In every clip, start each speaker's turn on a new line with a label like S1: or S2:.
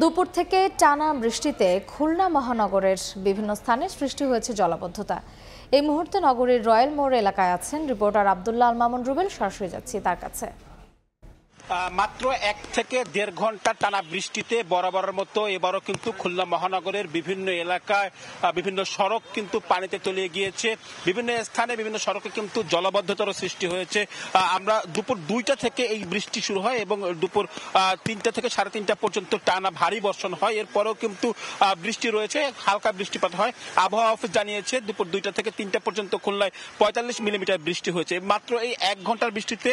S1: দুপুর থেকে টানা বৃষ্টিতে খুলনা মহানগরের বিভিন্ন স্থানে সৃষ্টি হয়েছে জলাবদ্ধতা এই মুহূর্তে নগরীর রয়্যাল মোড় এলাকায় আছেন রিপোর্টার আবদুল্লাহ আল মামুন রুবেল সরাসরি যাচ্ছি তার কাছে
S2: মাত্র এক থেকে দেড় ঘন্টা টানা বৃষ্টিতে বরাবরের মতো এবারও কিন্তু খুলনা মহানগরের বিভিন্ন এলাকায় বিভিন্ন সড়ক কিন্তু পানিতে তলিয়ে গিয়েছে বিভিন্ন স্থানে বিভিন্ন সড়কে কিন্তু জলবদ্ধতার সৃষ্টি হয়েছে আমরা দুপুর দুইটা থেকে এই বৃষ্টি শুরু হয় এবং দুপুর তিনটা থেকে সাড়ে তিনটা পর্যন্ত টানা ভারী বর্ষণ হয় এরপরেও কিন্তু বৃষ্টি রয়েছে হালকা বৃষ্টিপাত হয় আবহাওয়া অফিস জানিয়েছে দুপুর দুইটা থেকে তিনটা পর্যন্ত খুলনায় পঁয়তাল্লিশ মিলিমিটার বৃষ্টি হয়েছে মাত্র এই এক ঘন্টার বৃষ্টিতে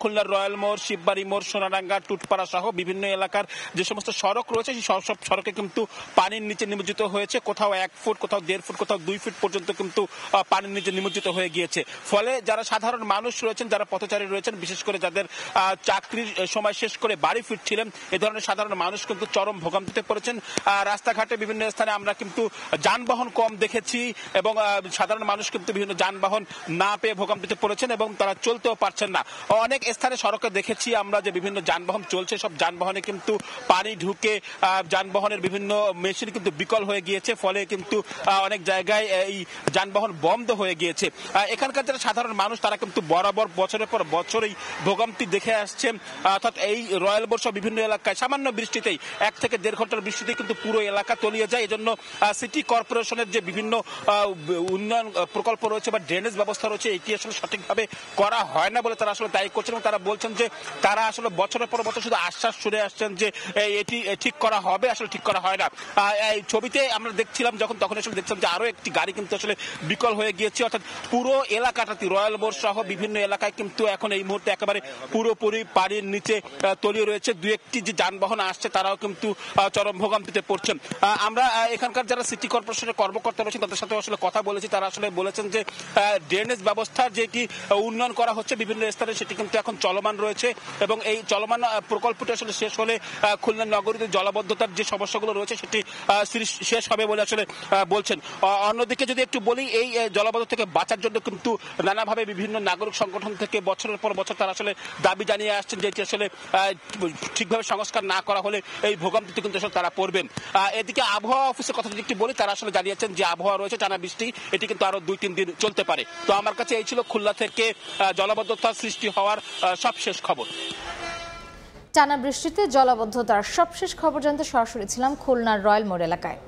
S2: খুলনার রয়্যাল মোড় শিববাড়ি ডুমুর সোনারাঙ্গা টুটপাড়া সহ বিভিন্ন এলাকার যে সমস্ত সড়ক রয়েছে সেই সব সড়কে কিন্তু পানির নিচে নিমজ্জিত হয়েছে কোথাও এক ফুট কোথাও দেড় ফুট কোথাও দুই ফুট পর্যন্ত কিন্তু পানির নিচে নিমজ্জিত হয়ে গিয়েছে ফলে যারা সাধারণ মানুষ রয়েছেন যারা পথচারী রয়েছেন বিশেষ করে যাদের চাকরির সময় শেষ করে বাড়ি ফিরছিলেন এ ধরনের সাধারণ মানুষ কিন্তু চরম ভোগান্তিতে পড়েছেন রাস্তাঘাটে বিভিন্ন স্থানে আমরা কিন্তু যানবাহন কম দেখেছি এবং সাধারণ মানুষ কিন্তু বিভিন্ন যানবাহন না পেয়ে ভোগান্তিতে পড়েছেন এবং তারা চলতেও পারছেন না অনেক স্থানে সড়কে দেখেছি আমরা যে বিভিন্ন যানবাহন চলছে সব যানবাহনে কিন্তু পানি ঢুকে যানবাহনের বিভিন্ন মেশিন কিন্তু বিকল হয়ে গিয়েছে ফলে কিন্তু অনেক জায়গায় এই যানবাহন বন্ধ হয়ে গিয়েছে এখানকার যারা সাধারণ মানুষ তারা কিন্তু বরাবর বছরের পর বছরই ভোগান্তি দেখে আসছে অর্থাৎ এই রয়্যাল বোর্ড বিভিন্ন এলাকায় সামান্য বৃষ্টিতেই এক থেকে দেড় ঘন্টার বৃষ্টিতে কিন্তু পুরো এলাকা তলিয়ে যায় এজন্য সিটি কর্পোরেশনের যে বিভিন্ন উন্নয়ন প্রকল্প রয়েছে বা ড্রেনেজ ব্যবস্থা রয়েছে এটি আসলে সঠিকভাবে করা হয় না বলে তারা আসলে দায়ী করছেন এবং তারা বলছেন যে তারা আসলে বছরের পর বছর শুধু আশ্বাস শুনে আসছেন যে এটি ঠিক করা হবে আসলে ঠিক করা হয় না এই ছবিতে আমরা দেখছিলাম যখন তখন আসলে দেখছিলাম যে আরো একটি গাড়ি কিন্তু আসলে বিকল হয়ে গিয়েছে অর্থাৎ পুরো এলাকাটাতে রয়্যাল বোর্ড সহ বিভিন্ন এলাকায় কিন্তু এখন এই মুহূর্তে একেবারে পুরোপুরি পাড়ির নিচে তলিয়ে রয়েছে দু একটি যে যানবাহন আসছে তারাও কিন্তু চরম ভোগান্তিতে পড়ছেন আমরা এখানকার যারা সিটি কর্পোরেশনের কর্মকর্তা রয়েছেন তাদের সাথে আসলে কথা বলেছি তারা আসলে বলেছেন যে ড্রেনেজ ব্যবস্থার যেটি উন্নয়ন করা হচ্ছে বিভিন্ন স্তরে সেটি কিন্তু এখন চলমান রয়েছে এবং এই চলমান প্রকল্পটি আসলে শেষ হলে খুলনা নগরীতে জলাবদ্ধতার যে সমস্যাগুলো রয়েছে সেটি শেষ হবে বলে আসলে বলছেন অন্যদিকে যদি একটু বলি এই জলবদ্ধতা থেকে বাঁচার জন্য কিন্তু নানাভাবে বিভিন্ন নাগরিক সংগঠন থেকে বছরের পর বছর তারা আসলে দাবি জানিয়ে আসছেন যে আসলে ঠিকভাবে সংস্কার না করা হলে এই ভোগান্তিতে কিন্তু আসলে তারা পড়বেন এদিকে আবহাওয়া অফিসের কথা যদি একটু বলি তারা আসলে জানিয়েছেন যে আবহাওয়া রয়েছে টানা বৃষ্টি এটি কিন্তু আরো দুই তিন দিন চলতে পারে তো আমার কাছে এই ছিল খুলনা থেকে জলাবদ্ধতা সৃষ্টি হওয়ার সবশেষ খবর
S1: টানা বৃষ্টিতে জলাবদ্ধতার সবশেষ খবর জানতে সরাসরি ছিলাম খুলনার রয়্যাল মোড় এলাকায়